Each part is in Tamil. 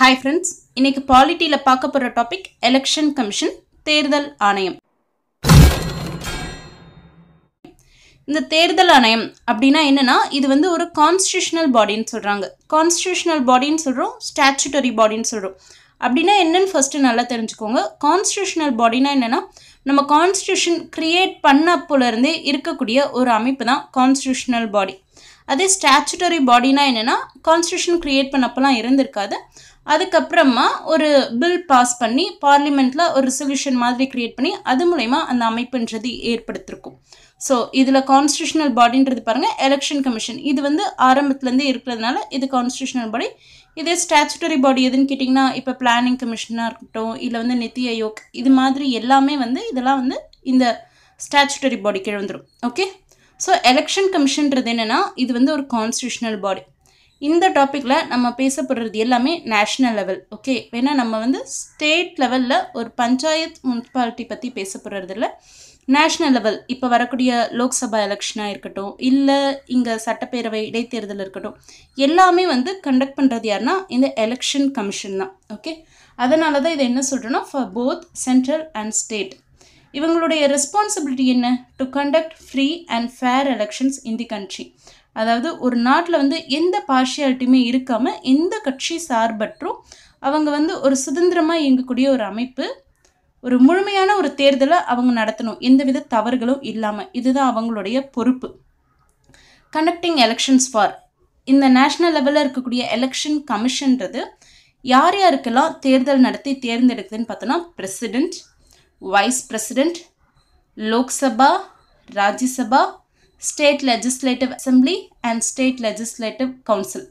ஹாய் ஃப்ரெண்ட்ஸ் இன்னைக்கு பாலிட்டியில் பார்க்க போகிற டாபிக் எலெக்ஷன் கமிஷன் தேர்தல் ஆணையம் இந்த தேர்தல் ஆணையம் அப்படின்னா என்னென்னா இது வந்து ஒரு கான்ஸ்டியூஷனல் பாடின்னு சொல்கிறாங்க கான்ஸ்டியூஷனல் பாடின்னு சொல்கிறோம் ஸ்டாச்சுட்டரி பாடின்னு சொல்கிறோம் அப்படின்னா என்னன்னு ஃபஸ்ட்டு நல்லா தெரிஞ்சுக்கோங்க கான்ஸ்டியூஷனல் பாடின்னா என்னென்னா நம்ம கான்ஸ்டியூஷன் க்ரியேட் பண்ணப்போலேருந்தே இருக்கக்கூடிய ஒரு அமைப்பு தான் கான்ஸ்டியூஷனல் பாடி அதே ஸ்டாச்சுட்டரி பாடினா என்னென்னா கான்ஸ்டியூஷன் க்ரியேட் பண்ணப்பெல்லாம் இருந்திருக்காது அதுக்கப்புறமா ஒரு பில் பாஸ் பண்ணி பார்லிமெண்ட்டில் ஒரு ரிசல்யூஷன் மாதிரி க்ரியேட் பண்ணி அது மூலயமா அந்த அமைப்புன்றது ஏற்படுத்திருக்கும் ஸோ இதில் கான்ஸ்டியூஷனல் பாடின்றது பாருங்கள் எலெக்ஷன் கமிஷன் இது வந்து ஆரம்பத்துலேருந்தே இருக்கிறதுனால இது கான்ஸ்டியூஷனல் பாடி இதே ஸ்டாச்சுட்டரி பாடி எதுன்னு கேட்டிங்கன்னா இப்போ பிளானிங் கமிஷனாக இருக்கட்டும் இல்லை வந்து நித்தி ஆயோக் இது மாதிரி எல்லாமே வந்து இதெல்லாம் வந்து இந்த ஸ்டாச்சுட்டரி பாடி கிழந்துடும் ஓகே ஸோ எலெக்ஷன் கமிஷன்றது என்னென்னா இது வந்து ஒரு கான்ஸ்டியூஷனல் பாடி இந்த டாப்பிக்கில் நம்ம பேசப்படுறது எல்லாமே நேஷ்னல் லெவல் ஓகே வேணால் நம்ம வந்து ஸ்டேட் லெவலில் ஒரு பஞ்சாயத் முனிசிபாலிட்டி பற்றி பேசப்படுறது இல்லை நேஷ்னல் லெவல் இப்போ வரக்கூடிய லோக்சபா எலெக்ஷனாக இருக்கட்டும் இல்லை இங்கே சட்டப்பேரவை இடைத்தேர்தல் இருக்கட்டும் எல்லாமே வந்து கண்டக்ட் பண்ணுறது யாருன்னா இந்த எலெக்ஷன் கமிஷன் தான் ஓகே அதனால தான் இதை என்ன சொல்கிறோன்னா for both central and state இவங்களுடைய ரெஸ்பான்சிபிலிட்டி என்ன to conduct free and fair elections in the country அதாவது ஒரு நாட்டில் வந்து எந்த பார்ஷியாலிட்டியுமே இருக்காமல் எந்த கட்சி சார்பற்றும் அவங்க வந்து ஒரு சுதந்திரமாக இயங்கக்கூடிய ஒரு அமைப்பு ஒரு முழுமையான ஒரு தேர்தலை அவங்க நடத்தணும் எந்தவித தவறுகளும் இல்லாமல் இதுதான் அவங்களுடைய பொறுப்பு கண்டக்டிங் எலெக்ஷன்ஸ் ஃபார் இந்த நேஷ்னல் லெவலில் இருக்கக்கூடிய எலெக்ஷன் கமிஷன்றது யார் யாருக்கெல்லாம் தேர்தல் நடத்தி தேர்ந்தெடுக்குதுன்னு பார்த்தோன்னா president vice president Lok Sabha Rajya Sabha state legislative assembly and state legislative council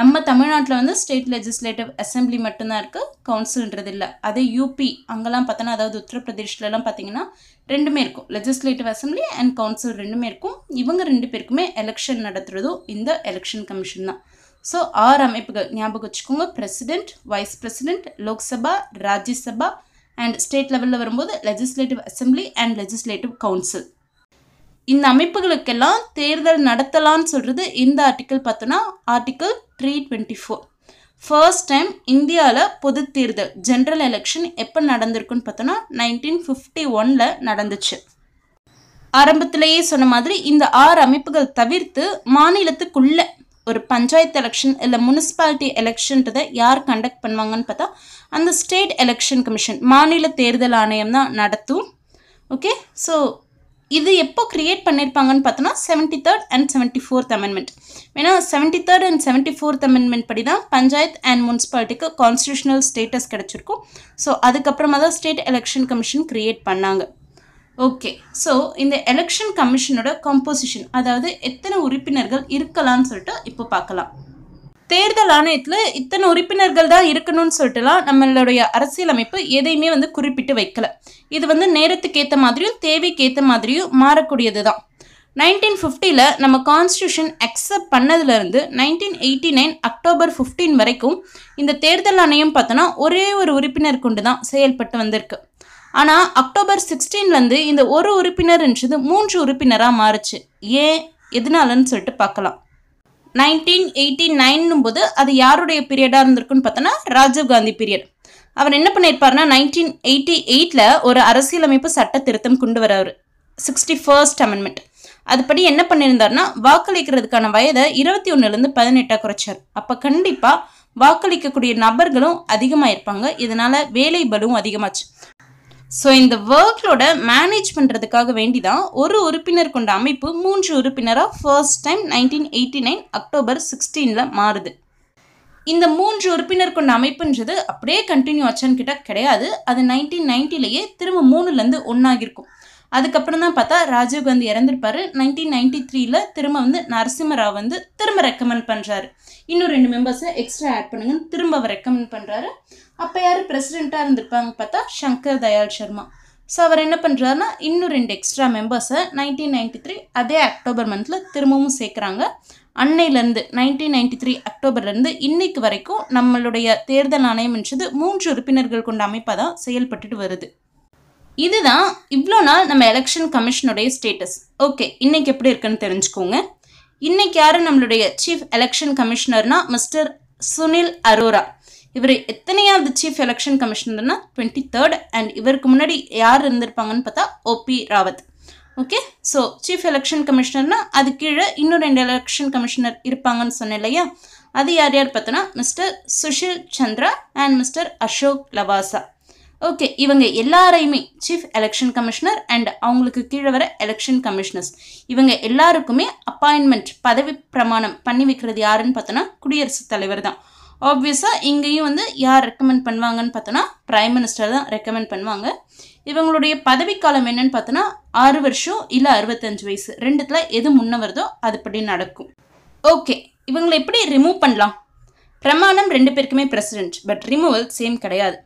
நம்ம தமிழ்நாட்டில் வந்து ஸ்டேட் லெஜிஸ்லேட்டிவ் அசம்பிளி மட்டும்தான் இருக்குது கவுன்சில்ன்றது இல்லை அதே யூபி அங்கெல்லாம் பார்த்தோன்னா அதாவது உத்தரப்பிரதேஷ்லலாம் பார்த்தீங்கன்னா ரெண்டுமே இருக்கும் லெஜிஸ்லேட்டிவ் அசம்பிளி அண்ட் கவுன்சில் ரெண்டுமே இருக்கும் இவங்க ரெண்டு பேருக்குமே எலெக்ஷன் நடத்துகிறதும் இந்த எலெக்ஷன் கமிஷன் தான் ஸோ ஆறு அமைப்புகள் ஞாபகம் வச்சுக்கோங்க president vice president Lok Sabha Rajya Sabha and state லெவலில் வரும்போது legislative assembly and legislative council இந்த அமைப்புகளுக்கெல்லாம் தேர்தல் நடத்தலான்னு சொல்கிறது இந்த ஆர்டிக்கிள் பார்த்தோன்னா article three twenty four first time இந்தியாவில் பொது தேர்தல் ஜென்ரல் எலெக்ஷன் எப்போ நடந்திருக்குன்னு பார்த்தோன்னா நைன்டீன் ஃபிஃப்டி ஒனில் நடந்துச்சு ஆரம்பத்திலேயே சொன்ன மாதிரி இந்த ஆறு அமைப்புகள் தவிர்த்து மாநிலத்துக்குள்ளே ஒரு பஞ்சாயத்து எலெக்ஷன் இல்லை முனிசிபாலிட்டி எலெக்ஷன்ன்றதை யார் கண்டக்ட் பண்ணுவாங்கன்னு பார்த்தா அந்த ஸ்டேட் எலெக்ஷன் கமிஷன் மாநில தேர்தல் ஆணையம் தான் நடத்தும் ஓகே ஸோ இது எப்போ க்ரியேட் பண்ணியிருப்பாங்கன்னு பார்த்தோன்னா seventy third and seventy fourth amendment ஏன்னா seventy third and seventy fourth amendment படி தான் பஞ்சாயத் அண்ட் முனிசிபாலிட்டிக்கு கான்ஸ்டியூஷனல் ஸ்டேட்டஸ் கிடச்சிருக்கும் ஸோ அதுக்கப்புறமா தான் ஸ்டேட் எலெக்ஷன் கமிஷன் க்ரியேட் பண்ணாங்க ஓகே ஸோ இந்த எலெக்ஷன் கமிஷனோட கம்போசிஷன் அதாவது எத்தனை உறுப்பினர்கள் இருக்கலாம்னு சொல்லிட்டு இப்போ பார்க்கலாம் தேர்தல் ஆணையத்தில் இத்தனை உறுப்பினர்கள் தான் இருக்கணும்னு சொல்லிட்டுலாம் நம்மளுடைய அரசியலமைப்பு எதையுமே வந்து குறிப்பிட்டு வைக்கல இது வந்து நேரத்துக்கு ஏற்ற மாதிரியும் தேவைக்கு ஏற்ற மாதிரியும் மாறக்கூடியது தான் நைன்டீன் ஃபிஃப்டியில் நம்ம கான்ஸ்டியூஷன் அக்செப்ட் பண்ணதுலேருந்து nineteen eighty nine October fifteen வரைக்கும் இந்த தேர்தல் ஆணையம் பார்த்தோன்னா ஒரே ஒரு உறுப்பினர் கொண்டு தான் செயல்பட்டு வந்திருக்கு ஆனால் அக்டோபர் சிக்ஸ்டீன்லேருந்து இந்த ஒரு உறுப்பினர்ன்றது மூன்று உறுப்பினராக மாறுச்சு ஏன் எதனாலன்னு சொல்லிட்டு பார்க்கலாம் நைன்டீன் எயிட்டி நைன்னும் போது அது யாருடைய பீரியடாக இருந்திருக்குன்னு பார்த்தோன்னா ராஜீவ் காந்தி பீரியட் அவர் என்ன பண்ணியிருப்பாருன்னா நைன்டீன் எயிட்டி எயிட்டில் ஒரு அரசியலமைப்பு சட்ட திருத்தம் கொண்டு வரவர் சிக்ஸ்டி ஃபர்ஸ்ட் அமெண்ட்மெண்ட் அதுபடி என்ன பண்ணியிருந்தார்னா வாக்களிக்கிறதுக்கான வயதை இருபத்தி ஒன்றுலேருந்து பதினெட்டாக குறைச்சார் அப்போ கண்டிப்பாக வாக்களிக்கக்கூடிய நபர்களும் அதிகமாக இருப்பாங்க இதனால் வேலை பலும் அதிகமாச்சு ஸோ இந்த ஒர்க்லோட மேனேஜ் பண்ணுறதுக்காக வேண்டி தான் ஒரு உறுப்பினர் கொண்ட அமைப்பு மூன்று உறுப்பினராக first time nineteen eighty nine October சிக்ஸ்டீனில் மாறுது இந்த மூன்று உறுப்பினர் கொண்ட அமைப்புன்றது அப்படியே கண்டினியூ ஆச்சான்னு கிட்ட கிடையாது அது நைன்டீன் நைன்ட்டிலேயே திரும்ப மூணுலேருந்து ஒன்றாகிருக்கும் அதுக்கப்புறம் தான் பார்த்தா ராஜீவ்காந்தி இறந்துருப்பாரு நைன்டீன் நைன்டி த்ரீல திரும்ப வந்து நரசிம்மராவ் வந்து திரும்ப ரெக்கமெண்ட் பண்ணுறாரு இன்னும் ரெண்டு மெம்பர்ஸை எக்ஸ்ட்ரா ஆட் பண்ணுங்கன்னு திரும்ப அவர் ரெக்கமெண்ட் பண்ணுறாரு அப்போ யார் பிரசிடெண்ட்டாக இருந்திருப்பாங்க பார்த்தா சங்கர் தயாள் சர்மா ஸோ அவர் என்ன பண்ணுறாருன்னா இன்னும் ரெண்டு எக்ஸ்ட்ரா மெம்பர்ஸை நைன்டீன் நைன்டி த்ரீ அதே அக்டோபர் மந்தில் திரும்பவும் சேர்க்குறாங்க அன்னையிலேருந்து நைன்டீன் நைன்டி த்ரீ அக்டோபர்லேருந்து இன்னைக்கு வரைக்கும் நம்மளுடைய தேர்தல் ஆணையம் என்றது மூன்று உறுப்பினர்கள் கொண்ட அமைப்பாக தான் செயல்பட்டுட்டு வருது இதுதான் இவ்வளோ நாள் நம்ம எலெக்ஷன் கமிஷனுடைய ஸ்டேட்டஸ் ஓகே இன்றைக்கி எப்படி இருக்குன்னு தெரிஞ்சுக்கோங்க இன்றைக்கி யார் நம்மளுடைய சீஃப் எலெக்ஷன் கமிஷனர்னா மிஸ்டர் சுனில் அரோரா இவர் எத்தனையாவது சீஃப் எலெக்ஷன் கமிஷனர்னா டுவெண்ட்டி தேர்ட் அண்ட் இவருக்கு முன்னாடி யார் இருந்திருப்பாங்கன்னு பார்த்தா OP Rawat okay so chief election கமிஷனர்னா அது கீழே இன்னும் ரெண்டு எலெக்ஷன் கமிஷனர் இருப்பாங்கன்னு சொன்னேன் இல்லையா அது யார் யார் பார்த்தோன்னா mister Sushil Chandra and mister Ashok Lavasa okay இவங்க எல்லாரையுமே சீஃப் எலெக்ஷன் கமிஷனர் அண்ட் அவங்களுக்கு கீழே வர எலெக்ஷன் கமிஷனர்ஸ் இவங்க எல்லாருக்குமே அப்பாயின்மெண்ட் பதவி பிரமாணம் பண்ணி வைக்கிறது யாருன்னு பார்த்தோன்னா குடியரசுத் தலைவர் தான் ஆப்வியஸாக இங்கேயும் வந்து யார் ரெக்கமெண்ட் பண்ணுவாங்கன்னு பார்த்தோன்னா ப்ரைம் மினிஸ்டர் தான் ரெக்கமெண்ட் பண்ணுவாங்க இவங்களுடைய பதவிக்காலம் என்னன்னு பார்த்தோன்னா ஆறு வருஷம் இல்லை அறுபத்தஞ்சு வயசு ரெண்டுத்தில் எது முன்ன வருதோ அதுபடி நடக்கும் ஓகே இவங்களை எப்படி ரிமூவ் பண்ணலாம் பிரமாணம் ரெண்டு பேருக்குமே பிரசிடென்ட் பட் ரிமூவல் சேம் கிடையாது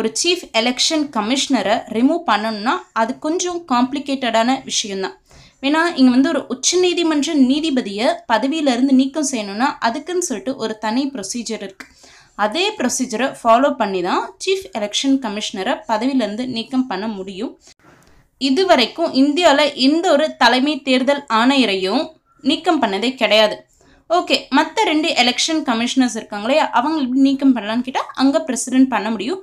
ஒரு சீஃப் எலெக்ஷன் கமிஷனரை ரிமூவ் பண்ணணும்னா அது கொஞ்சம் காம்ப்ளிகேட்டடான விஷயம்தான் ஏன்னா இங்கே வந்து ஒரு உச்ச நீதிமன்ற நீதிபதியை பதவியிலேருந்து நீக்கம் செய்யணும்னா அதுக்குன்னு சொல்லிட்டு ஒரு தனி ப்ரொசீஜர் இருக்குது அதே ப்ரொசீஜரை ஃபாலோ பண்ணி தான் சீஃப் எலெக்ஷன் கமிஷனரை பதவியிலேருந்து நீக்கம் பண்ண முடியும் இது வரைக்கும் இந்தியாவில் எந்த ஒரு தலைமை தேர்தல் ஆணையரையும் நீக்கம் பண்ணதே கிடையாது ஓகே மற்ற ரெண்டு எலெக்ஷன் கமிஷனர்ஸ் இருக்காங்களே அவங்க நீக்கம் பண்ணலான்னு கேட்டால் அங்கே பிரசிடென்ட் பண்ண முடியும்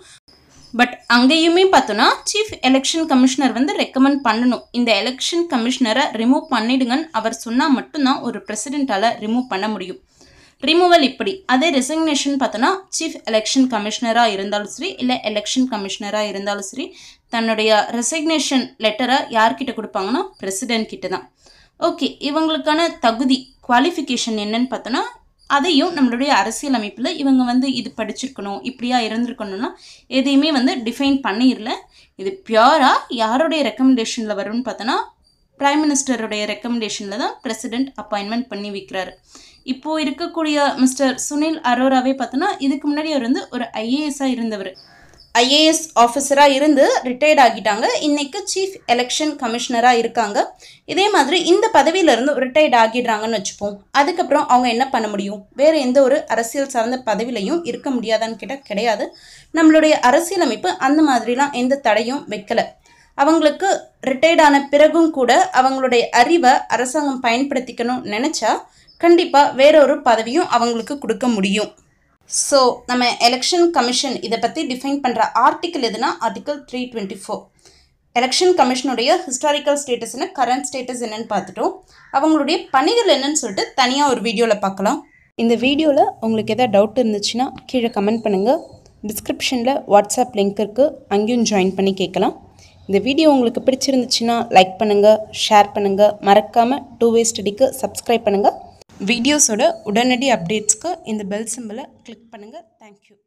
பட் அங்கேயுமே பார்த்தோன்னா சீஃப் எலெக்ஷன் கமிஷனர் வந்து ரெக்கமெண்ட் பண்ணணும் இந்த எலெக்ஷன் கமிஷனரை ரிமூவ் பண்ணிடுங்கன்னு அவர் சொன்னால் மட்டும்தான் ஒரு பிரசிடெண்ட்டால் ரிமூவ் பண்ண முடியும் ரிமூவல் இப்படி அதே ரெசிக்னேஷன் பார்த்தோன்னா சீஃப் எலெக்ஷன் கமிஷனராக இருந்தாலும் சரி இல்லை எலெக்ஷன் கமிஷனராக இருந்தாலும் சரி தன்னுடைய ரெசிக்னேஷன் லெட்டரை யார்கிட்ட கொடுப்பாங்கன்னா பிரசிடென்ட் கிட்ட தான் ஓகே இவங்களுக்கான தகுதி குவாலிஃபிகேஷன் என்னன்னு பார்த்தோன்னா அதையும் நம்மளுடைய அரசியல் அமைப்பில் இவங்க வந்து இது படிச்சிருக்கணும் இப்படியா இருந்திருக்கணும்னா எதையுமே வந்து டிஃபைன் பண்ணிடல இது பியூராக யாருடைய ரெக்கமெண்டேஷனில் வரும்னு பார்த்தோன்னா ப்ரைம் மினிஸ்டருடைய ரெக்கமெண்டேஷனில் தான் பிரசிடெண்ட் அப்பாயின்மெண்ட் பண்ணி வைக்கிறாரு இப்போது இருக்கக்கூடிய மிஸ்டர் சுனில் அரோராவே பார்த்தோன்னா இதுக்கு முன்னாடி அவர் வந்து ஒரு ஐஏஎஸ்ஸாக இருந்தவர் ஐஏஎஸ் ஆஃபீஸராக இருந்து ரிட்டையர்ட் ஆகிட்டாங்க இன்றைக்கு சீஃப் எலெக்ஷன் கமிஷனராக இருக்காங்க இதே மாதிரி இந்த பதவியிலிருந்து ரிட்டையர்ட் ஆகிடுறாங்கன்னு வச்சுப்போம் அதுக்கப்புறம் அவங்க என்ன பண்ண முடியும் வேறு எந்த ஒரு அரசியல் சார்ந்த பதவியிலையும் இருக்க முடியாதான்னு கேட்டால் கிடையாது நம்மளுடைய அரசியலமைப்பு அந்த மாதிரிலாம் எந்த தடையும் வைக்கலை அவங்களுக்கு ரிட்டையர்ட் ஆன பிறகும் கூட அவங்களுடைய அறிவை அரசாங்கம் பயன்படுத்திக்கணும்னு நினச்சா கண்டிப்பாக வேறொரு பதவியும் அவங்களுக்கு கொடுக்க முடியும் ஸோ நம்ம எலெக்ஷன் கமிஷன் இதை பற்றி டிஃபைன் பண்ணுற ஆர்டிக்கிள் எதுனா article three twenty four election கமிஷனுடைய ஹிஸ்டாரிக்கல் ஸ்டேட்டஸ் என்ன கரண்ட் ஸ்டேட்டஸ் என்னென்னு பார்த்துட்டோம் அவங்களுடைய பணிகள் என்னன்னு சொல்லிட்டு தனியாக ஒரு வீடியோவில் பார்க்கலாம் இந்த வீடியோவில் உங்களுக்கு எதாவது டவுட் இருந்துச்சுன்னா கீழே கமெண்ட் பண்ணுங்கள் டிஸ்கிரிப்ஷனில் வாட்ஸ்அப் லிங்க் இருக்குது அங்கேயும் ஜாயின் பண்ணி கேட்கலாம் இந்த வீடியோ உங்களுக்கு பிடிச்சிருந்துச்சுன்னா லைக் பண்ணுங்கள் ஷேர் பண்ணுங்கள் மறக்காமல் டூ வே ஸ்டடிக்கு சப்ஸ்கிரைப் பண்ணுங்கள் வீடியோஸோட உடனடி அப்டேட்ஸ்க்கு இந்த பெல் சிம்பிளை கிளிக் பண்ணுங்கள் தேங்க்யூ